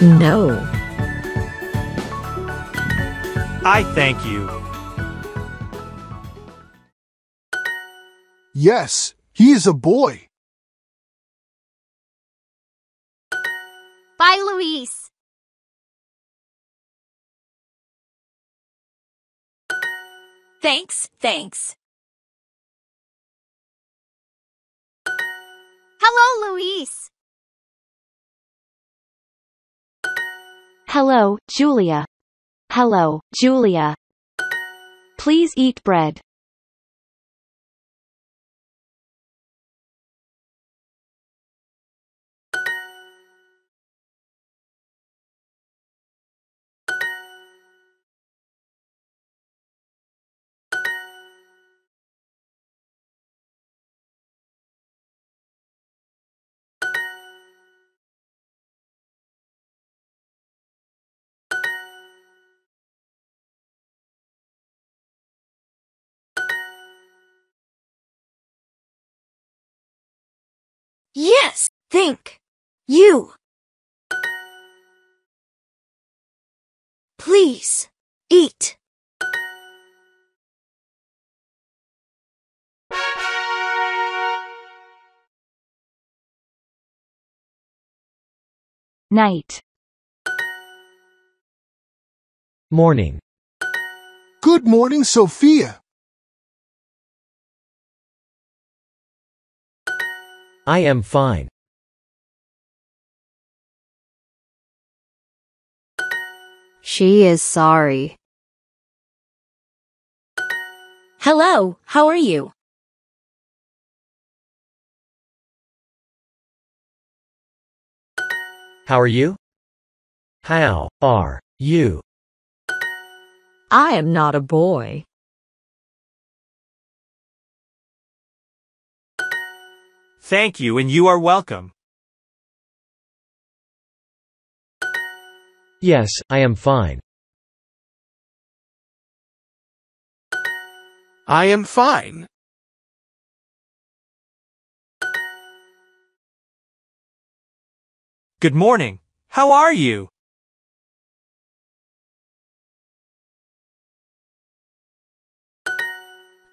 No. I thank you. Yes, he is a boy. Bye, Luis. Thanks, thanks. Hello, Luis. Hello, Julia. Hello, Julia. Please eat bread. Yes, think. You. Please, eat. Night. Morning. Good morning, Sophia. I am fine. She is sorry. Hello, how are you? How are you? How are you? I am not a boy. Thank you and you are welcome. Yes, I am fine. I am fine. Good morning. How are you?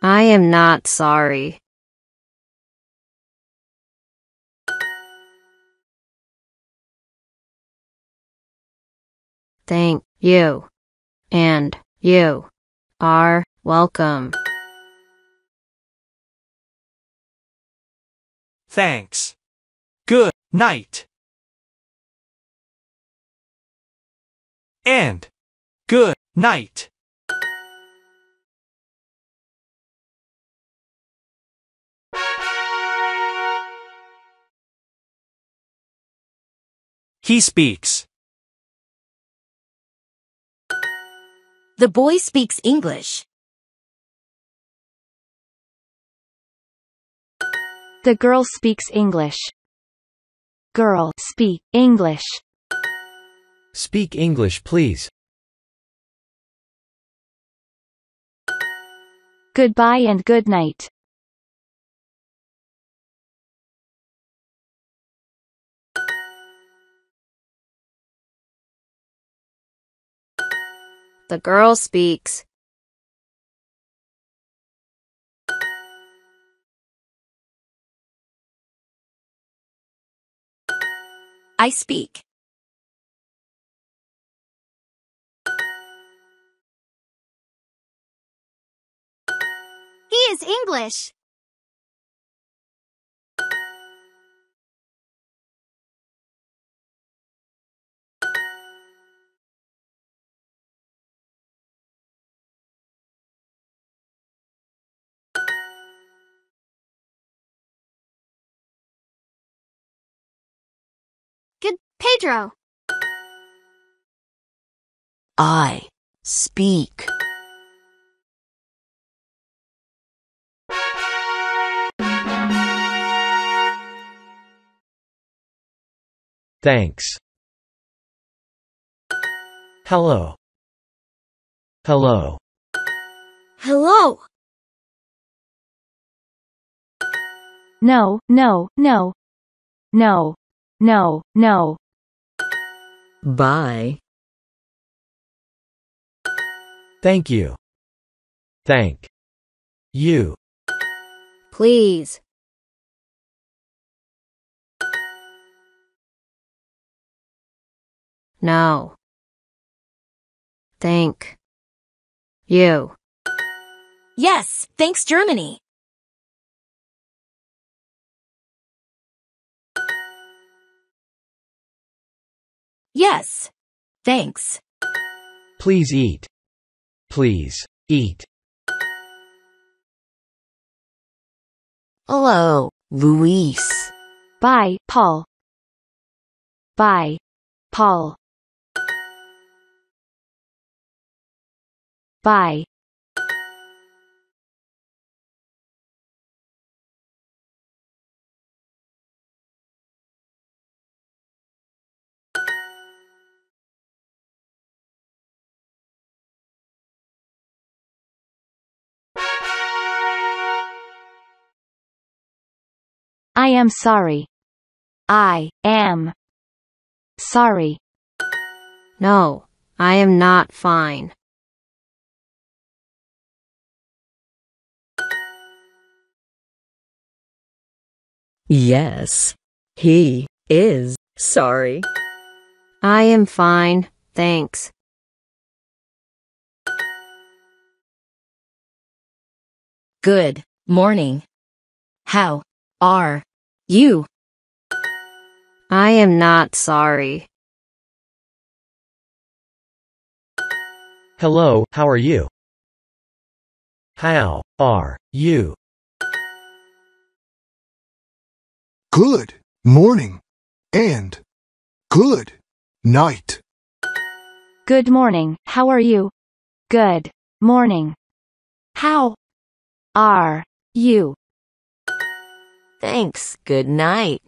I am not sorry. Thank you. And you are welcome. Thanks. Good night. And good night. He speaks. The boy speaks English. The girl speaks English. Girl, speak English. Speak English, please. Goodbye and good night. The girl speaks. I speak. He is English. Pedro. I speak. Thanks. Hello. Hello. Hello. No, no, no. No, no, no. Bye. Thank you. Thank you. Please. No. Thank you. Yes, thanks Germany. Yes. Thanks. Please eat. Please eat. Hello, Luis. Bye, Paul. Bye, Paul. Bye. I am sorry. I am sorry. No, I am not fine. Yes, he is sorry. I am fine, thanks. Good morning. How are you? I am not sorry. Hello, how are you? How are you? Good morning and good night. Good morning, how are you? Good morning. How are you? Thanks, good night.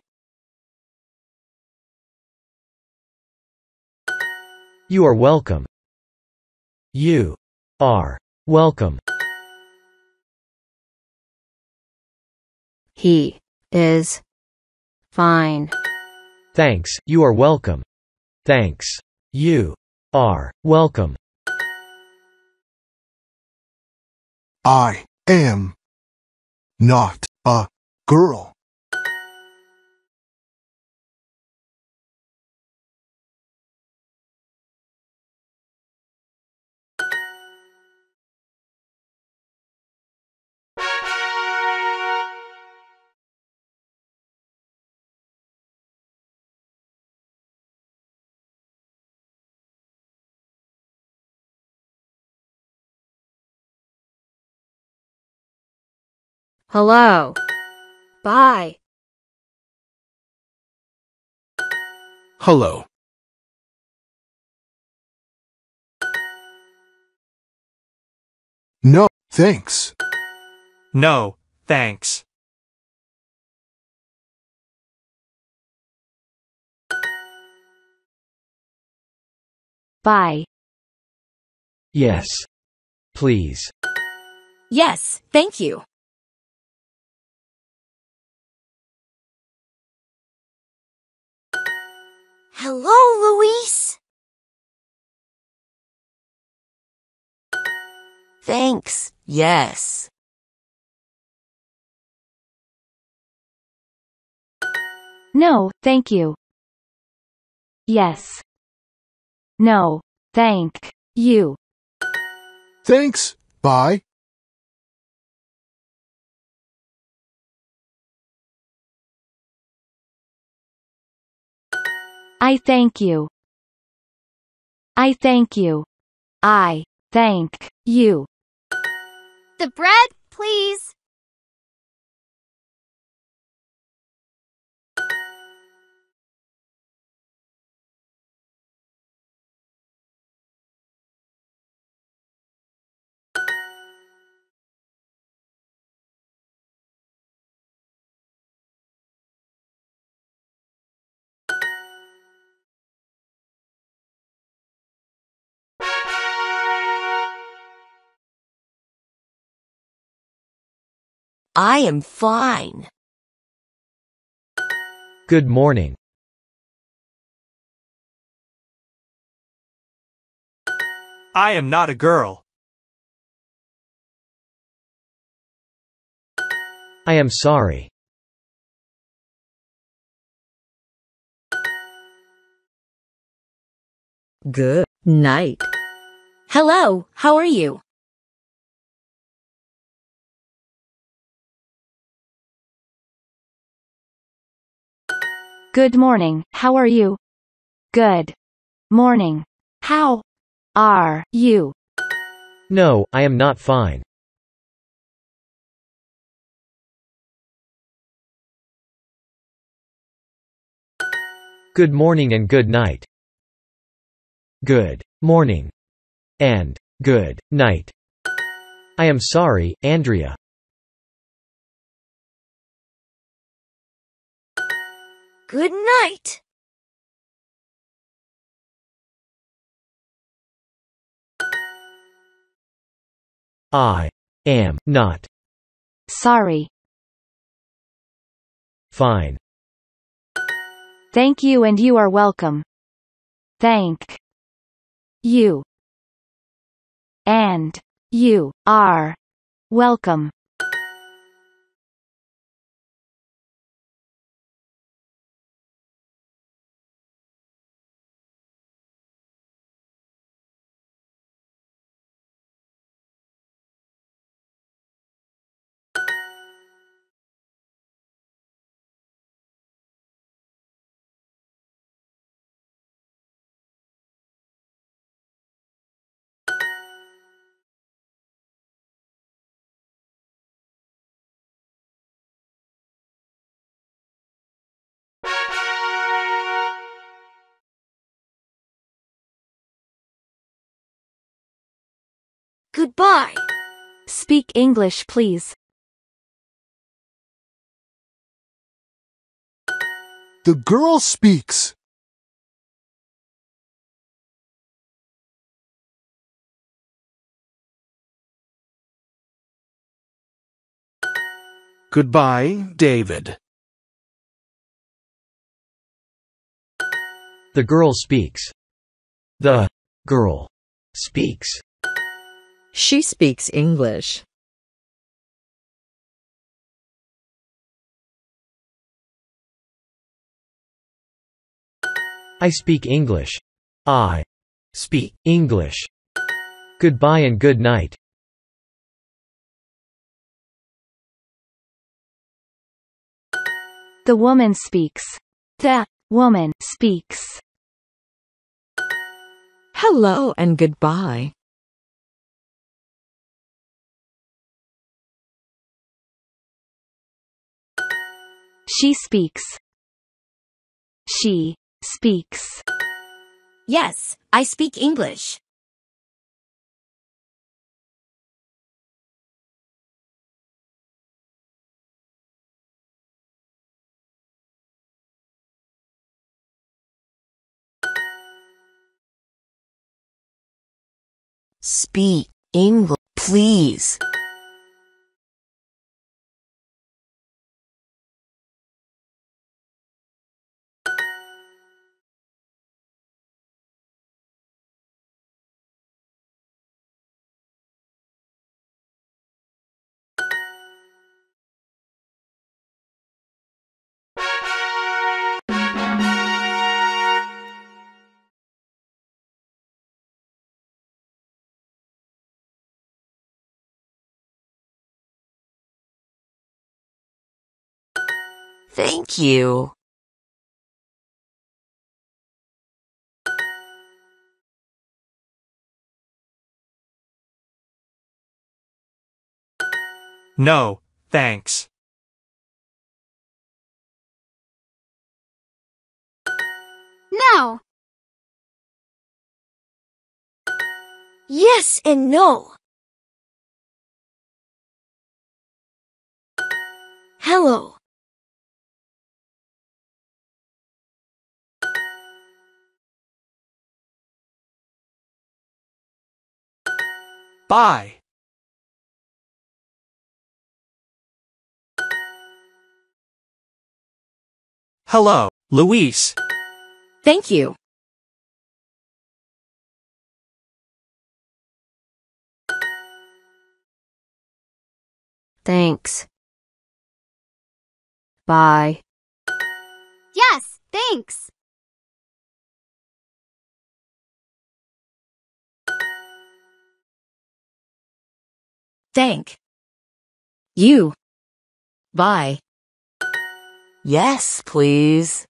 You are welcome. You are welcome. He is fine. Thanks, you are welcome. Thanks. You are welcome. I am not a girl Hello. Bye. Hello. No, thanks. No, thanks. Bye. Yes. Please. Yes, thank you. Hello, Luis. Thanks, yes. No, thank you. Yes. No, thank you. Thanks, bye. I thank you. I thank you. I thank you. The bread, please. I am fine. Good morning. I am not a girl. I am sorry. Good night. Hello, how are you? Good morning, how are you? Good morning. How are you? No, I am not fine. Good morning and good night. Good morning and good night. I am sorry, Andrea. Good night. I am not sorry. Fine. Thank you and you are welcome. Thank you and you are welcome. Goodbye. Speak English, please. The girl speaks. Goodbye, David. The girl speaks. The girl speaks. She speaks English. I speak English. I speak English. Goodbye and good night. The woman speaks. The woman speaks. Hello and goodbye. She speaks. She speaks. Yes, I speak English. Speak English, please. Thank you. No, thanks. No. Yes and no. Hello. Bye. Hello, Luis. Thank you. Thanks. Bye. Yes, thanks. Thank you. Bye. Yes, please.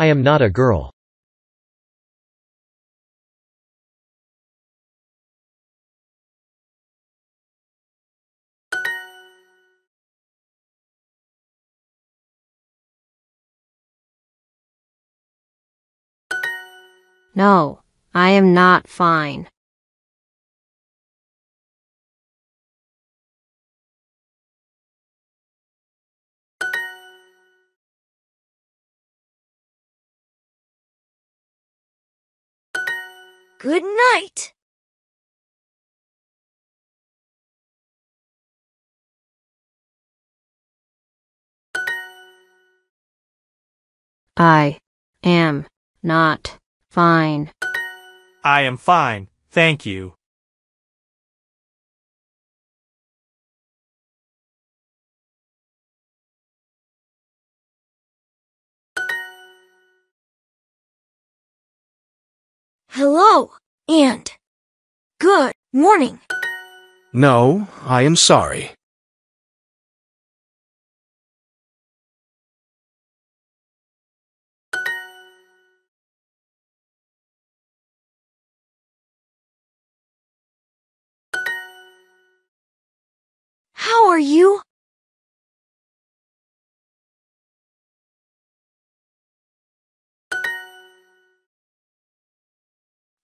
I am not a girl. No, I am not fine. Good night. I am not Fine. I am fine, thank you. Hello, and good morning. No, I am sorry.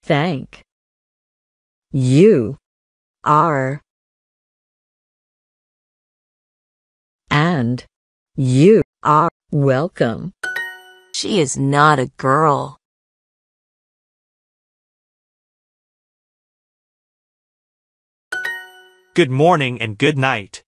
Thank you are and you are welcome. She is not a girl. Good morning and good night.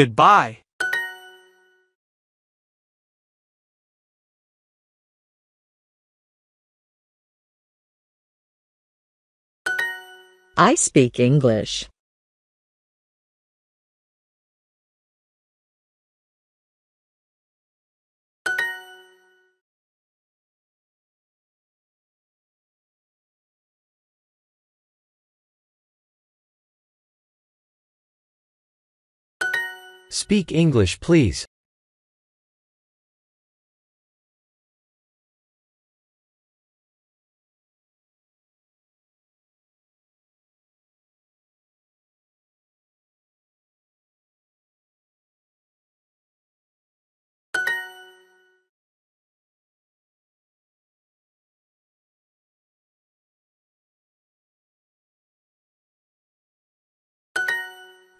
Goodbye I speak English. Speak English please.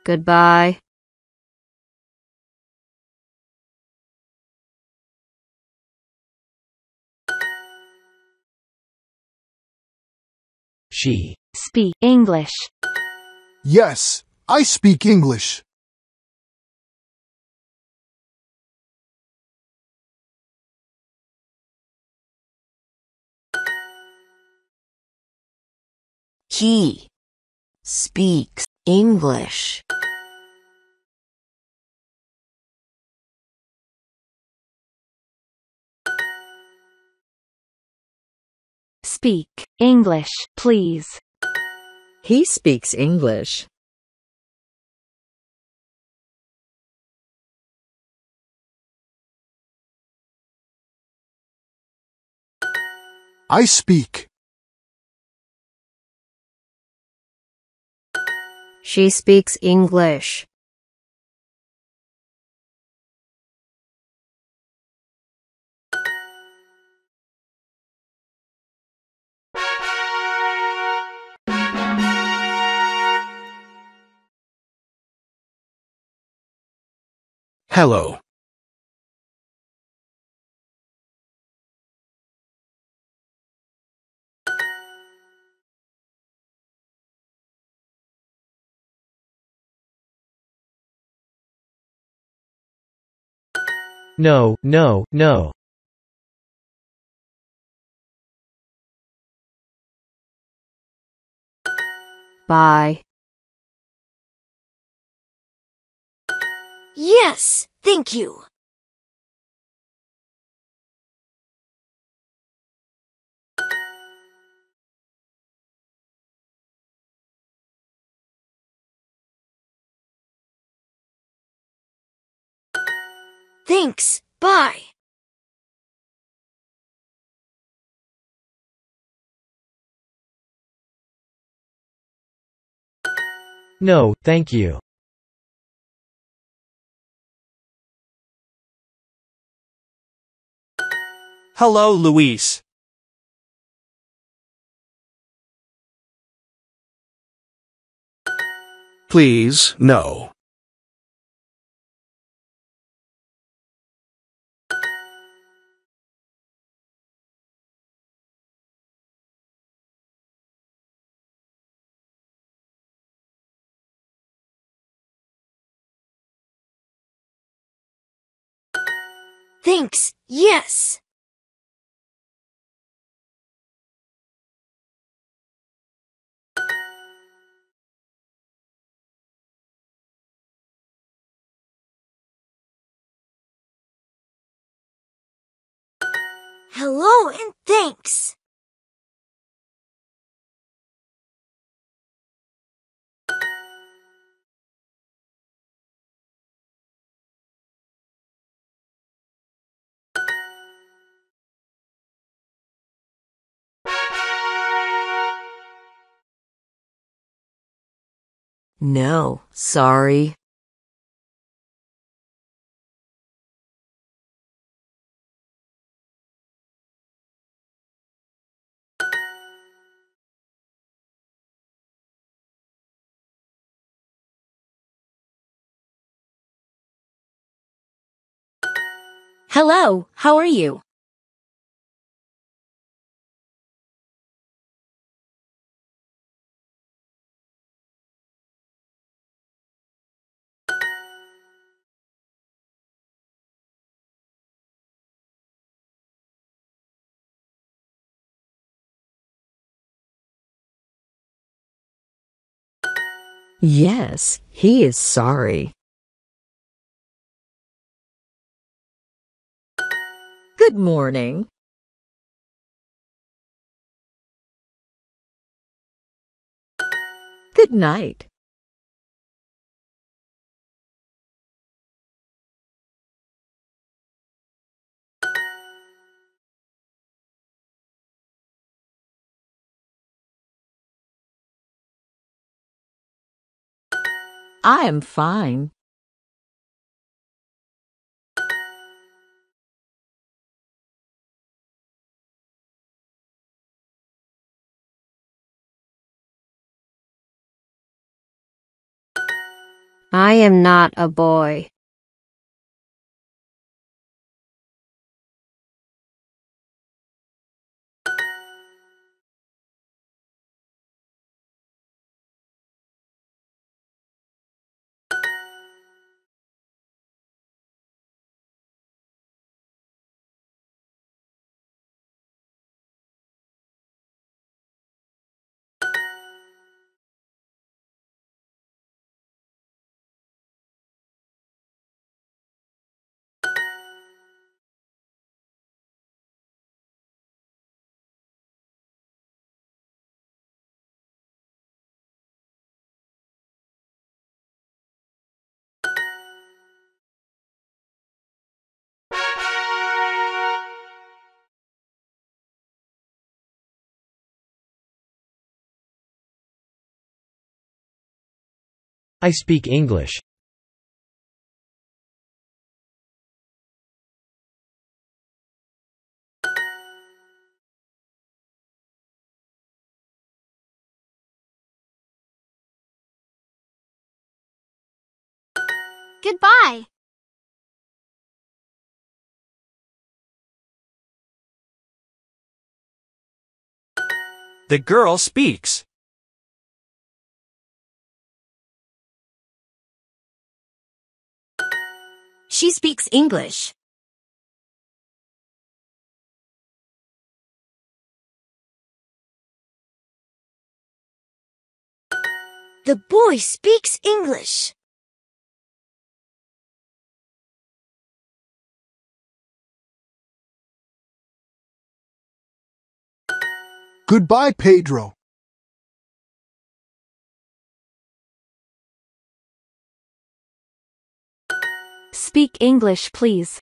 Goodbye. she speak English? Yes, I speak English. He speaks English. Speak English, please. He speaks English. I speak. She speaks English. Hello No, no, no. Bye. Yes! Thank you. Thanks, bye. No, thank you. Hello, Luis. Please, no. Thanks, yes. Hello and thanks. No, sorry. Hello, how are you? Yes, he is sorry. Good morning. Good night. I am fine. I am not a boy. I speak English. Goodbye. The girl speaks. She speaks English. The boy speaks English. Goodbye, Pedro. Speak English please.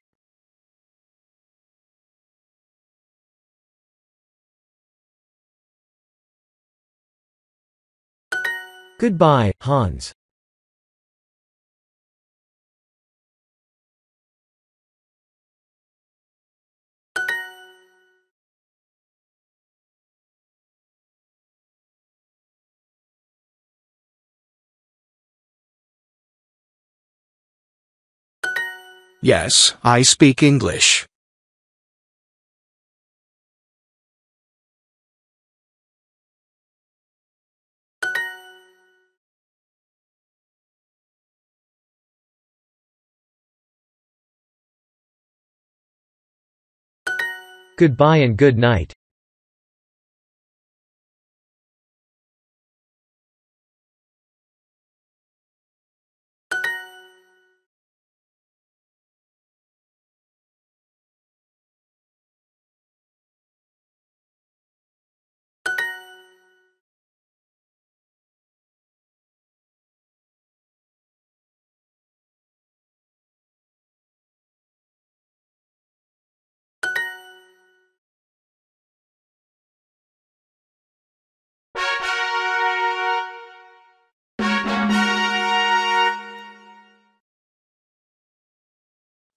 Goodbye, Hans. Yes, I speak English. Goodbye and good night.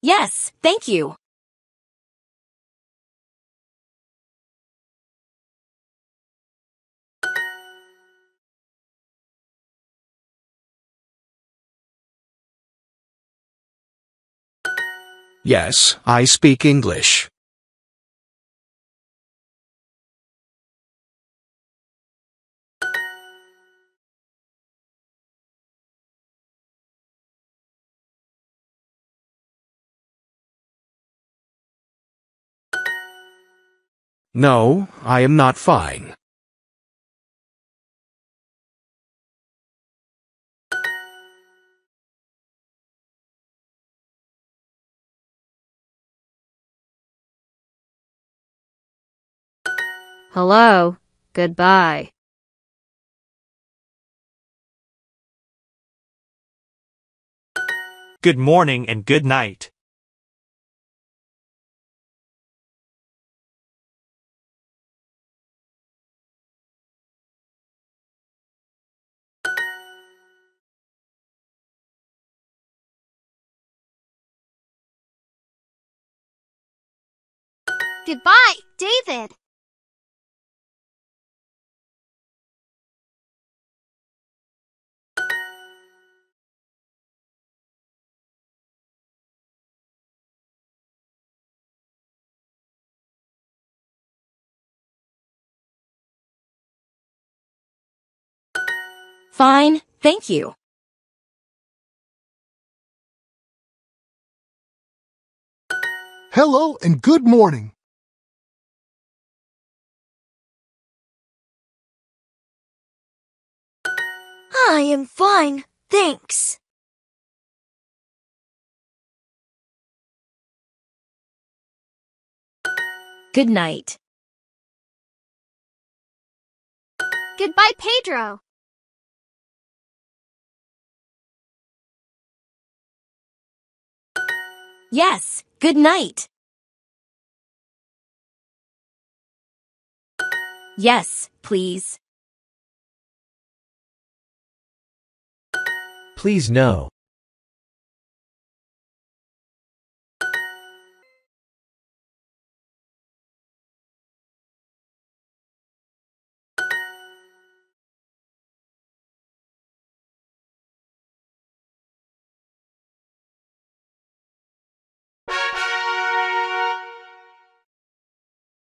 Yes, thank you. Yes, I speak English. No, I am not fine. Hello, goodbye. Good morning and good night. Goodbye, David. Fine, thank you. Hello and good morning. I am fine, thanks. Good night. Goodbye, Pedro. Yes, good night. Yes, please. Please no.